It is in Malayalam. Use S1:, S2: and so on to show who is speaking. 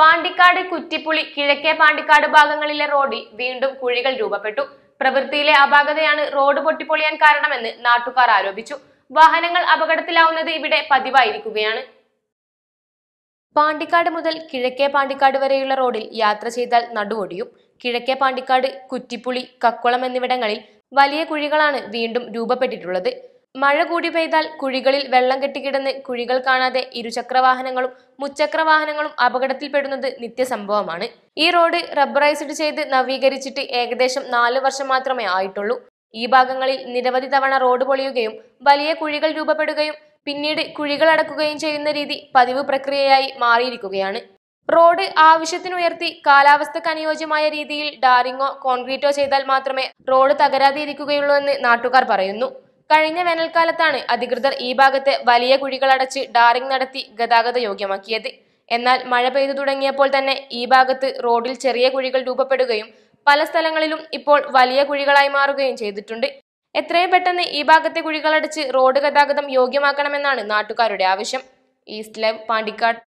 S1: പാണ്ടിക്കാട് കുറ്റിപ്പുളി കിഴക്കേ പാണ്ടിക്കാട് ഭാഗങ്ങളിലെ റോഡിൽ വീണ്ടും കുഴികൾ രൂപപ്പെട്ടു പ്രവൃത്തിയിലെ അപാകതയാണ് റോഡ് പൊട്ടിപ്പൊളിയാൻ കാരണമെന്ന് നാട്ടുകാർ ആരോപിച്ചു വാഹനങ്ങൾ അപകടത്തിലാവുന്നത് ഇവിടെ പതിവായിരിക്കുകയാണ് പാണ്ടിക്കാട് മുതൽ കിഴക്കേ പാണ്ടിക്കാട് വരെയുള്ള റോഡിൽ യാത്ര ചെയ്താൽ നടുവൊടിയും കിഴക്കേ പാണ്ടിക്കാട് കുറ്റിപ്പുളി കക്കുളം എന്നിവിടങ്ങളിൽ വലിയ കുഴികളാണ് വീണ്ടും രൂപപ്പെട്ടിട്ടുള്ളത് മഴ കൂടി പെയ്താൽ കുഴികളിൽ വെള്ളം കെട്ടിക്കിടന്ന് കുഴികൾ കാണാതെ ഇരുചക്രവാഹനങ്ങളും മുച്ചക്രവാഹനങ്ങളും അപകടത്തിൽപ്പെടുന്നത് നിത്യസംഭവമാണ് ഈ റോഡ് റബ്ബറൈസ്ഡ് ചെയ്ത് നവീകരിച്ചിട്ട് ഏകദേശം നാല് വർഷം മാത്രമേ ആയിട്ടുള്ളൂ ഈ ഭാഗങ്ങളിൽ നിരവധി തവണ റോഡ് പൊളിയുകയും വലിയ കുഴികൾ രൂപപ്പെടുകയും പിന്നീട് കുഴികൾ അടക്കുകയും ചെയ്യുന്ന രീതി പതിവ് പ്രക്രിയയായി മാറിയിരിക്കുകയാണ് റോഡ് ആവശ്യത്തിനുയർത്തി കാലാവസ്ഥക്ക് അനുയോജ്യമായ രീതിയിൽ ഡാറിങ്ങോ കോൺക്രീറ്റോ ചെയ്താൽ മാത്രമേ റോഡ് തകരാതെ ഇരിക്കുകയുള്ളൂ എന്ന് നാട്ടുകാർ പറയുന്നു കഴിഞ്ഞ വേനൽക്കാലത്താണ് അധികൃതർ ഈ ഭാഗത്ത് വലിയ കുഴികളടച്ച് ഡാറിംഗ് നടത്തി ഗതാഗത യോഗ്യമാക്കിയത് എന്നാൽ മഴ പെയ്തു തുടങ്ങിയപ്പോൾ തന്നെ ഈ ഭാഗത്ത് റോഡിൽ ചെറിയ കുഴികൾ രൂപപ്പെടുകയും പല സ്ഥലങ്ങളിലും ഇപ്പോൾ വലിയ കുഴികളായി മാറുകയും ചെയ്തിട്ടുണ്ട് എത്രയും പെട്ടെന്ന് ഈ ഭാഗത്തെ കുഴികളടച്ച് റോഡ് ഗതാഗതം
S2: യോഗ്യമാക്കണമെന്നാണ് നാട്ടുകാരുടെ ആവശ്യം ഈസ്റ്റ് ലൈവ് പാണ്ടിക്കാട്